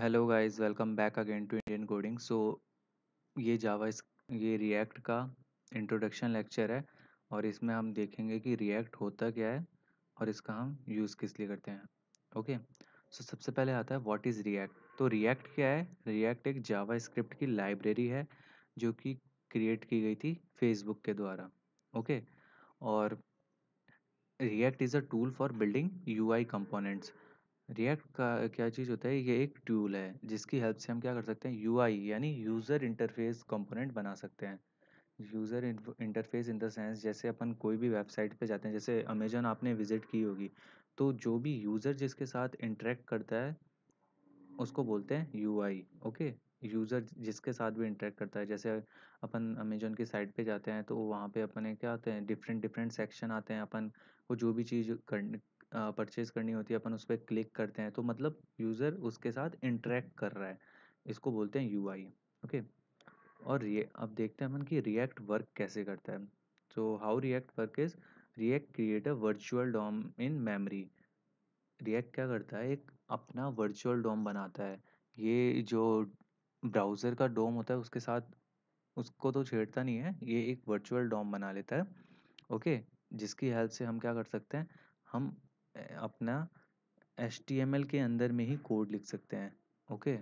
Hello guys welcome back again to Indian coding so ये Java ये react का introduction lecture है और इसमें हम देखेंगे कि रिएक्ट होता क्या है और इसका हम यूज़ किस लिए करते हैं ओके सो so, सबसे पहले आता है व्हाट इज़ रिएक्ट तो रिएक्ट क्या है रिएक्ट एक जावा स्क्रिप्ट की लाइब्रेरी है जो कि क्रिएट की गई थी फेसबुक के द्वारा ओके और React is a tool for building U I components React का क्या चीज़ होता है ये एक टूल है जिसकी हेल्प से हम क्या कर सकते हैं यूआई यानी यूज़र इंटरफेस कंपोनेंट बना सकते हैं user interface in the sense जैसे अपन कोई भी वेबसाइट पे जाते हैं जैसे अमेजन आपने विज़िट की होगी तो जो भी यूज़र जिसके साथ इंटरेक्ट करता है उसको बोलते हैं यू ओके यूज़र जिसके साथ भी इंटरेक्ट करता है जैसे अपन अमेजोन की साइट पे जाते हैं तो वहाँ पे अपने क्या होते हैं डिफरेंट डिफरेंट सेक्शन आते हैं अपन को जो भी चीज़ कर परचेज़ करनी होती है अपन उस पर क्लिक करते हैं तो मतलब यूज़र उसके साथ इंटरेक्ट कर रहा है इसको बोलते हैं यू ओके और ये अब देखते हैं अपन कि रिएक्ट वर्क कैसे करता है so how React work is React create a virtual DOM in memory React क्या करता है एक अपना वर्चुअल डोम बनाता है ये जो ब्राउज़र का डोम होता है उसके साथ उसको तो छेड़ता नहीं है ये एक वर्चुअल डोम बना लेता है ओके जिसकी हेल्प से हम क्या कर सकते हैं हम अपना एल के अंदर में ही कोड लिख सकते हैं ओके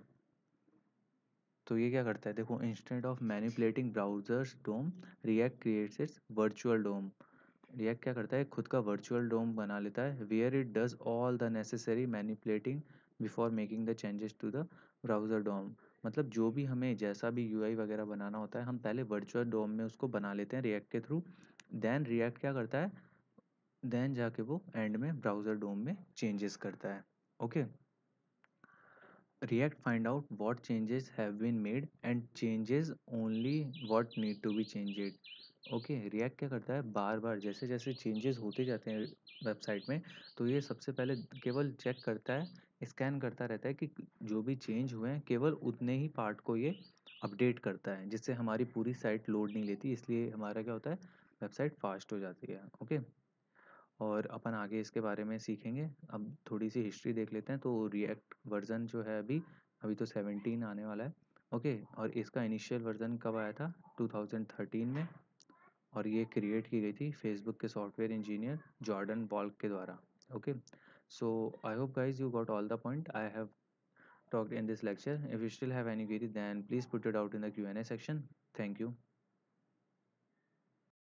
तो ये क्या करता है देखो instant of manipulating browser's DOM React creates its virtual DOM React क्या करता है खुद का वर्चुअल डोम बना लेता है where it does all the necessary manipulating before making the changes to the browser DOM मतलब जो भी हमें जैसा भी यू वगैरह बनाना होता है हम पहले वर्चुअल डोम में उसको बना लेते हैं रिएक्ट के थ्रू देन रिएक्ट क्या करता है देन जाके वो एंड में ब्राउज़र डोम में चेंजेस करता है okay React find out what changes have been made and changes only what need to be changed okay React क्या करता है बार बार जैसे जैसे चेंजेस होते जाते हैं वेबसाइट में तो ये सबसे पहले केवल चेक करता है स्कैन करता रहता है कि जो भी चेंज हुए हैं केवल उतने ही पार्ट को ये अपडेट करता है जिससे हमारी पूरी साइट लोड नहीं लेती इसलिए हमारा क्या होता है वेबसाइट फास्ट हो जाती है ओके okay? और अपन आगे इसके बारे में सीखेंगे अब थोड़ी सी हिस्ट्री देख लेते हैं तो रिएक्ट वर्ज़न जो है अभी अभी तो सेवनटीन आने वाला है ओके और इसका इनिशियल वर्ज़न कब आया था 2013 में और ये क्रिएट की गई थी फेसबुक के सॉफ्टवेयर इंजीनियर जॉर्डन बॉल्क के द्वारा okay so I hope guys you got all the point I have this lecture if you still have any have then please put it out in the Q and A section thank you